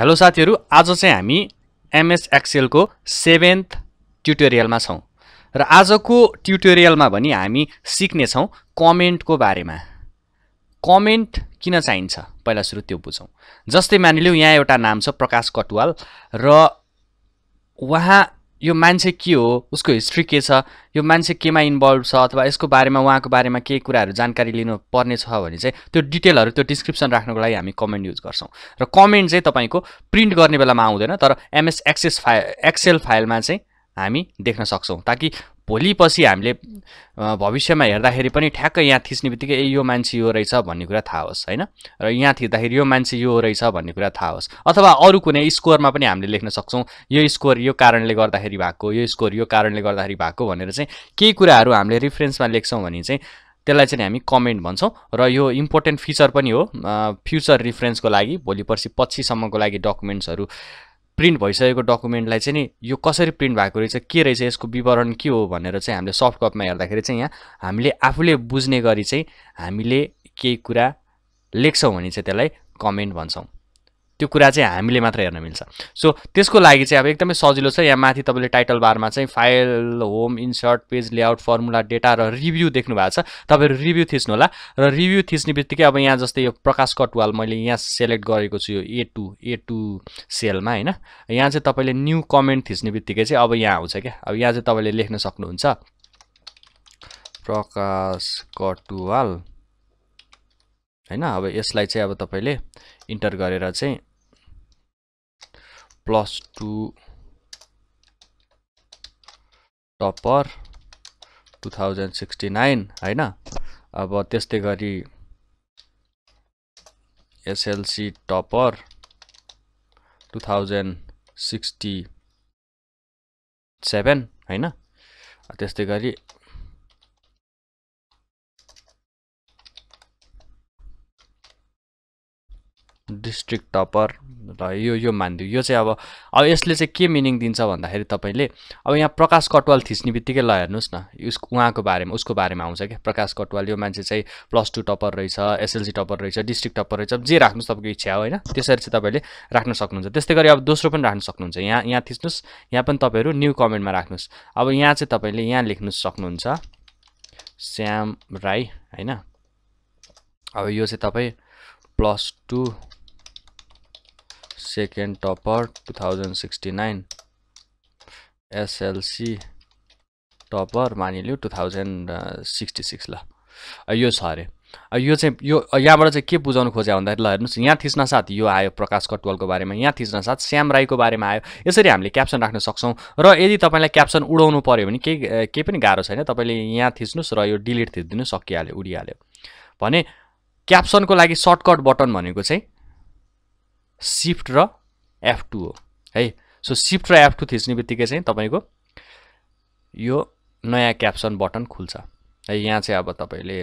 hello साथीहरू आज चाहिँ हामी एमएस एक्सेलको सेभेन्थ ट्युटोरियलमा छौँ र आजको ट्युटोरियलमा भने हामी सिक्नेछौँ कमेन्टको बारेमा कमेन्ट किन चाहिन्छ पहिला सुरु त्यो बुझौँ जस्तै मानिलिउँ यहाँ एउटा नाम छ प्रकाश कटुवाल र उहाँ यो मान्छे के हो उसको हिस्ट्री के छ यो मान्छे केमा इन्भल्भ छ अथवा यसको बारेमा उहाँको बारेमा केही कुराहरू जानकारी लिनु पर्ने छ भने चाहिँ त्यो डिटेलहरू त्यो डिस्क्रिप्सन राख्नुको लागि हामी कमेन्ट युज गर्छौँ र कमेन्ट चाहिँ तपाईँको प्रिन्ट गर्ने बेलामा आउँदैन तर एमएस एक्सेस फाइल एक्सेल फाइलमा चाहिँ हामी देख्न सक्छौँ ताकि भोलि पछि हामीले भविष्यमा हेर्दाखेरि पनि ठ्याक्कै यहाँ थिच्ने बित्तिकै ए यो मान्छे यो रहेछ भन्ने कुरा थाहा होस् होइन र यहाँ थिच्दाखेरि यो मान्छे यो रहेछ भन्ने कुरा थाहा होस् अथवा अरू कुनै स्कोरमा पनि हामीले लेख्न सक्छौँ यो स्कोर यो कारणले गर्दाखेरि भएको यो स्कोर यो कारणले गर्दाखेरि भएको भनेर चाहिँ केही कुराहरू हामीले रिफरेन्समा लेख्छौँ भने चाहिँ त्यसलाई चाहिँ हामी कमेन्ट भन्छौँ र यो इम्पोर्टेन्ट फिचर पनि हो फ्युचर रिफरेन्सको लागि भोलि पर्सि पछिसम्मको लागि डकुमेन्ट्सहरू प्रिन्ट भइसकेको डकुमेन्टलाई चाहिँ नि यो कसरी प्रिन्ट भएको रहेछ के रहेछ यसको विवरण के हो भनेर चाहिँ हामीले सफ्ट कपमा हेर्दाखेरि चाहिँ यहाँ हामीले आफूले बुझ्ने गरी चाहिँ हामीले केही कुरा लेख्छौँ भने चाहिँ त्यसलाई कमेन्ट भन्छौँ त्यो कुरा चाहिँ हामीले मात्र हेर्न मिल्छ सो त्यसको लागि चाहिँ अब एकदमै सजिलो छ यहाँ माथि तपाईँले टाइटल बारमा चाहिँ file home insert page layout formula data र रिभ्यू देख्नु भएको छ तपाईँहरू रिभ्यू थिच्नु होला र रिभ्यू थिच्ने बित्तिकै अब यहाँ जस्तै यो प्रकाश कटवाल मैले यहाँ सेलेक्ट गरेको छु यो ए टू ए टू सेलमा होइन यहाँ चाहिँ तपाईँले न्यू कमेन्ट थिच्ने बित्तिकै चाहिँ अब यहाँ आउँछ क्या अब यहाँ चाहिँ तपाईँले लेख्न सक्नुहुन्छ प्रकाश कटुवाल होइन अब यसलाई चाहिँ अब तपाईँले इन्टर गरेर चाहिँ plus two topper two thousand sixty nine होइन अब त्यस्तै गरी SLC topper two thousand sixty seven होइन त्यस्तै गरी डिस्ट्रिक्ट टपर र यो यो मानिदियो यो चाहिँ अब अब यसले चाहिँ के मिनिङ दिन्छ भन्दाखेरि तपाईँले अब यहाँ प्रकाश कटवाल थिच्ने बित्तिकै ल हेर्नुहोस् न उस उहाँको बारेमा उसको बारेमा आउँछ क्या प्रकाश कटवाल यो मान्छे चाहिँ प्लस टू टपर रहेछ एसएलसी टपर रहेछ डिस्ट्रिक्ट टपर रहेछ जे राख्नुहोस् तपाईँको इच्छा हो होइन त्यसरी चाहिँ तपाईँले राख्न सक्नुहुन्छ त्यस्तै गरी अब दोस्रो पनि राख्न सक्नुहुन्छ यहाँ यहाँ थिच्नुहोस् यहाँ पनि तपाईँहरू न्यू कमेन्टमा राख्नुहोस् अब यहाँ चाहिँ तपाईँले यहाँ लेख्नु सक्नुहुन्छ श्याम राई होइन अब यो चाहिँ तपाईँ plus two thousand sixty 2069 SLC topper मानिलियो टु थाउजन्ड सिक्सटी सिक्स ल यो छ अरे यो चाहिँ यो यहाँबाट चाहिँ के बुझाउनु खोज्यो भन्दाखेरि ल हेर्नुहोस् यहाँ थिच्न साथ यो आयो प्रकाश कटवालको बारेमा यहाँ थिच्न साथ श्याम राईको बारेमा आयो यसरी हामीले क्याप्सन राख्न सक्छौँ र यदि तपाईँलाई क्याप्सन उडाउनु पऱ्यो भने केही केही पनि गाह्रो छैन तपाईँले यहाँ थिच्नुहोस् र यो डिलिट थिचिदिनु सकिहाल्यो उडिहाल्यो भने क्याप्सनको लागि सर्टकट बटन भनेको चाहिँ सिफ्ट र एफ टू हो है सो सिफ्ट र एफ टू थिच्ने बित्तिकै चाहिँ तपाईँको यो नयाँ क्याप्सन बटन खुल्छ है यहाँ चाहिँ अब तपाईँले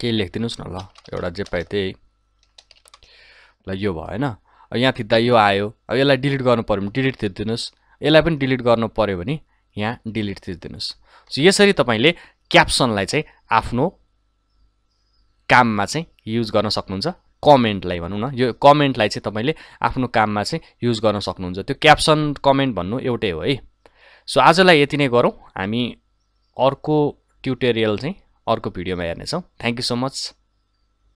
केही लेखिदिनुहोस् न ल एउटा जे पाए त्यही ल यो भयो होइन यहाँ थिच्दा यो आयो अब यसलाई डिलिट गर्नु पऱ्यो भने डिलिट थिचिदिनुहोस् यसलाई पनि डिलिट गर्नु पऱ्यो भने यहाँ डिलिट थिचिदिनुहोस् सो यसरी तपाईँले क्याप्सनलाई चाहिँ आफ्नो काममा चाहिँ युज गर्न सक्नुहुन्छ कमेन्टलाई भनौँ न यो कमेन्टलाई चाहिँ तपाईँले आफ्नो काममा चाहिँ युज गर्न सक्नुहुन्छ त्यो क्याप्सन कमेन्ट भन्नु एउटै हो है सो आजलाई यति नै गरौँ हामी अर्को ट्युटोरियल चाहिँ अर्को भिडियोमा हेर्नेछौँ थ्याङ्क यू सो मच